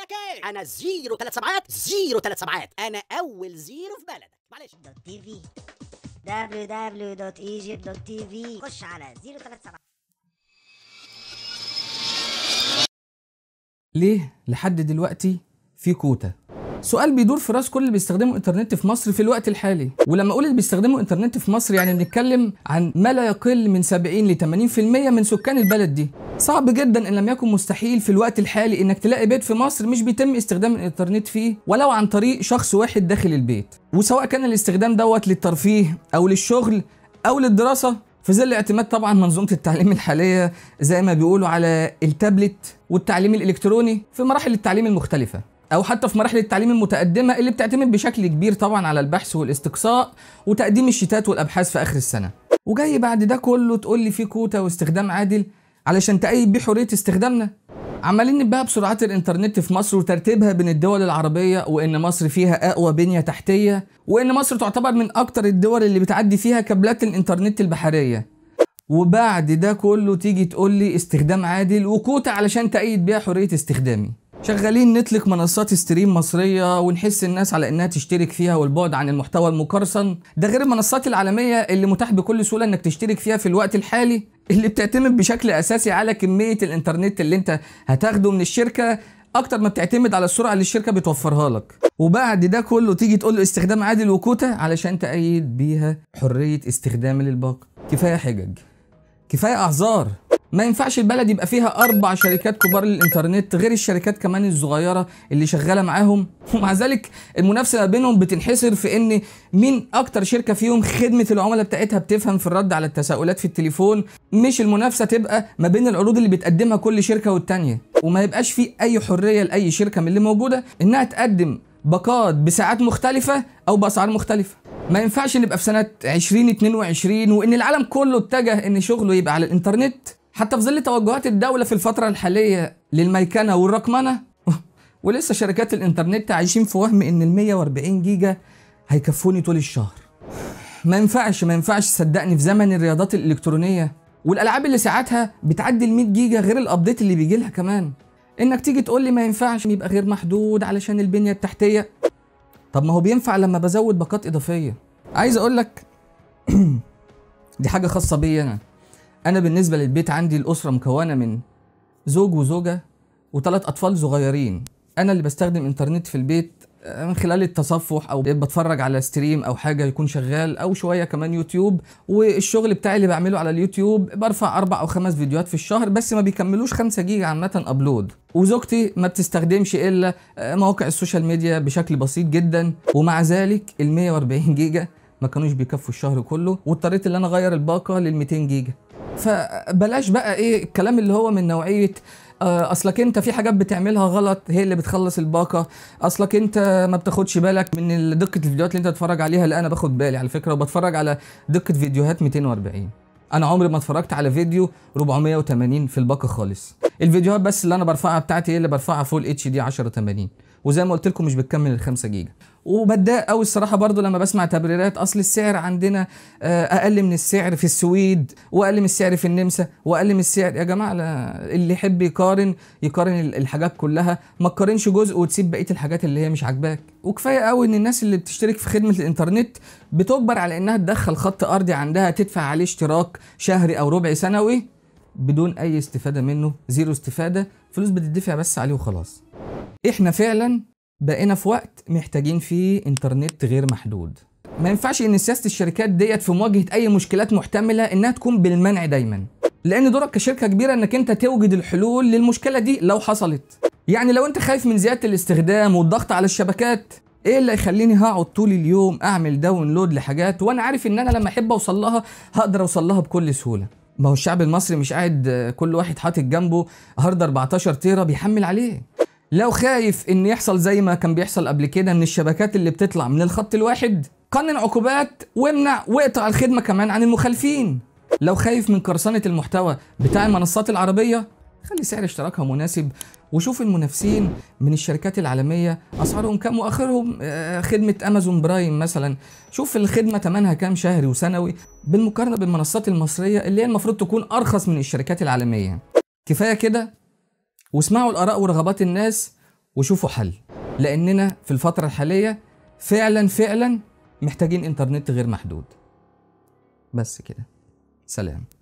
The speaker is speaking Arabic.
لك ايه انا زيرو ثلاث سبعات زيرو ثلاث سبعات انا اول زيرو في بلدك معلش دوت تي في دبليو دبليو دوت دوت ايجيبت تي في خش على زيرو ثلاث سبعات ليه لحد دلوقتي في كوته سؤال بيدور في راس كل اللي بيستخدموا انترنت في مصر في الوقت الحالي ولما اقول اللي بيستخدموا انترنت في مصر يعني بنتكلم عن ما لا يقل من 70 ل 80% من سكان البلد دي صعب جدا ان لم يكن مستحيل في الوقت الحالي انك تلاقي بيت في مصر مش بيتم استخدام الانترنت فيه ولو عن طريق شخص واحد داخل البيت وسواء كان الاستخدام دوت للترفيه او للشغل او للدراسه في ظل اعتماد طبعا منظومه التعليم الحاليه زي ما بيقولوا على التابلت والتعليم الالكتروني في مراحل التعليم المختلفه او حتى في مراحل التعليم المتقدمه اللي بتعتمد بشكل كبير طبعا على البحث والاستقصاء وتقديم الشتات والابحاث في اخر السنه وجاي بعد ده كله تقول لي في كوتا واستخدام عادل علشان تأيد بيه حريه استخدامنا عمالين بقى بسرعات الانترنت في مصر وترتيبها بين الدول العربية وإن مصر فيها أقوى بنية تحتية وإن مصر تعتبر من أكتر الدول اللي بتعدي فيها كابلات الانترنت البحرية وبعد ده كله تيجي تقول لي استخدام عادل وكوتا علشان تأيد بيها حرية استخدامي شغالين نطلق منصات ستريم مصرية ونحس الناس على انها تشترك فيها والبعد عن المحتوى المقرصن ده غير المنصات العالمية اللي متاح بكل سهولة انك تشترك فيها في الوقت الحالي اللي بتعتمد بشكل اساسي على كمية الانترنت اللي انت هتاخده من الشركة اكتر ما بتعتمد على السرعه اللي الشركه بتوفرها لك وبعد ده كله تيجي تقول له استخدام عادل وكوتا علشان تأيد بيها حريه استخدام للباقي كفايه حجج كفايه اعذار ما ينفعش البلد يبقى فيها اربع شركات كبار للانترنت غير الشركات كمان الصغيره اللي شغاله معاهم ومع ذلك المنافسه ما بينهم بتنحصر في ان مين اكتر شركه فيهم خدمه العملاء بتاعتها بتفهم في الرد على التساؤلات في التليفون مش المنافسه تبقى ما بين العروض اللي بتقدمها كل شركه والتانيه وما يبقاش في اي حريه لاي شركه من اللي موجوده انها تقدم باقات بساعات مختلفه او باسعار مختلفه ما ينفعش نبقى في سنه 2022 وان العالم كله اتجه ان شغله يبقى على الانترنت حتى في ظل توجهات الدولة في الفترة الحالية للميكنة والرقمنة ولسه شركات الإنترنت عايشين في وهم إن ال 140 جيجا هيكفوني طول الشهر ما ينفعش ما ينفعش صدقني في زمن الرياضات الإلكترونية والألعاب اللي ساعتها بتعدي ال 100 جيجا غير الأبديت اللي بيجي لها كمان إنك تيجي تقول لي ما ينفعش يبقى غير محدود علشان البنية التحتية طب ما هو بينفع لما بزود باقات إضافية عايز أقول لك دي حاجة خاصة بيا أنا انا بالنسبه للبيت عندي الاسره مكونه من زوج وزوجه وثلاث اطفال صغيرين انا اللي بستخدم انترنت في البيت آه، من خلال التصفح او بتفرج على ستريم او حاجه يكون شغال او شويه كمان يوتيوب والشغل بتاعي اللي بعمله على اليوتيوب برفع اربع او خمس فيديوهات في الشهر بس ما بيكملوش 5 جيجا عامه ابلود وزوجتي ما بتستخدمش الا آه، مواقع السوشيال ميديا بشكل بسيط جدا ومع ذلك ال 140 جيجا ما كانوش بيكفوا الشهر كله واضطريت ان انا اغير الباقه لل 200 جيجا فبلاش بقى ايه الكلام اللي هو من نوعيه آه، اصلك انت في حاجات بتعملها غلط هي اللي بتخلص الباقه اصلك انت ما بتاخدش بالك من دقه الفيديوهات اللي انت بتتفرج عليها لا انا باخد بالي على فكره وبتفرج على دقه فيديوهات 240 انا عمري ما اتفرجت على فيديو 480 في الباقه خالص الفيديوهات بس اللي انا برفعها بتاعتي هي اللي برفعها فول اتش دي 1080 وزي ما قلت لكم مش بتكمل ال 5 جيجا وبتضايق قوي الصراحه برضو لما بسمع تبريرات اصل السعر عندنا آه، اقل من السعر في السويد واقل من السعر في النمسا واقل من السعر يا جماعه اللي يحب يقارن يقارن الحاجات كلها ما تقارنش جزء وتسيب بقيه الحاجات اللي هي مش عاجباك وكفايه قوي ان الناس اللي بتشترك في خدمه الانترنت بتجبر على انها تدخل خط ارضي عندها تدفع عليه اشتراك شهري او ربع سنوي بدون اي استفاده منه زيرو استفاده فلوس بتدفع بس عليه وخلاص احنا فعلا بقينا في وقت محتاجين فيه انترنت غير محدود ما ينفعش ان سياسه الشركات ديت في مواجهه اي مشكلات محتمله انها تكون بالمنع دايما لان دورك كشركه كبيره انك انت توجد الحلول للمشكله دي لو حصلت يعني لو انت خايف من زياده الاستخدام والضغط على الشبكات ايه اللي هيخليني هقعد طول اليوم اعمل داونلود لحاجات وانا عارف ان انا لما احب اوصل لها هقدر اوصل لها بكل سهوله ما هو الشعب المصري مش قاعد كل واحد حاطط جنبه هارد 14 تيرا بيحمل عليه لو خايف ان يحصل زي ما كان بيحصل قبل كده من الشبكات اللي بتطلع من الخط الواحد قنن عقوبات وامنع واقطع الخدمه كمان عن المخالفين لو خايف من قرصنه المحتوى بتاع المنصات العربيه خلي سعر اشتراكها مناسب وشوف المنافسين من الشركات العالميه اسعارهم كام واخرهم آه، خدمه امازون برايم مثلا شوف الخدمه تمنها كام شهري وسنوي بالمقارنه بالمنصات المصريه اللي هي المفروض تكون ارخص من الشركات العالميه كفايه كده واسمعوا الآراء ورغبات الناس وشوفوا حل لأننا في الفترة الحالية فعلا فعلا محتاجين إنترنت غير محدود بس كده سلام